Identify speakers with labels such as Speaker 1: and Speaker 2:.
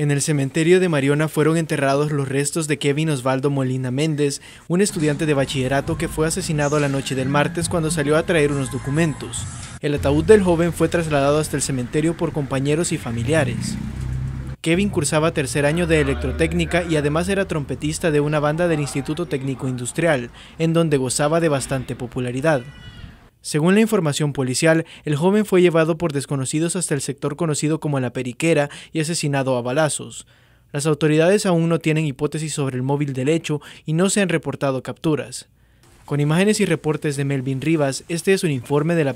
Speaker 1: En el cementerio de Mariona fueron enterrados los restos de Kevin Osvaldo Molina Méndez, un estudiante de bachillerato que fue asesinado la noche del martes cuando salió a traer unos documentos. El ataúd del joven fue trasladado hasta el cementerio por compañeros y familiares. Kevin cursaba tercer año de electrotécnica y además era trompetista de una banda del Instituto Técnico Industrial, en donde gozaba de bastante popularidad. Según la información policial, el joven fue llevado por desconocidos hasta el sector conocido como La Periquera y asesinado a balazos. Las autoridades aún no tienen hipótesis sobre el móvil del hecho y no se han reportado capturas. Con imágenes y reportes de Melvin Rivas, este es un informe de la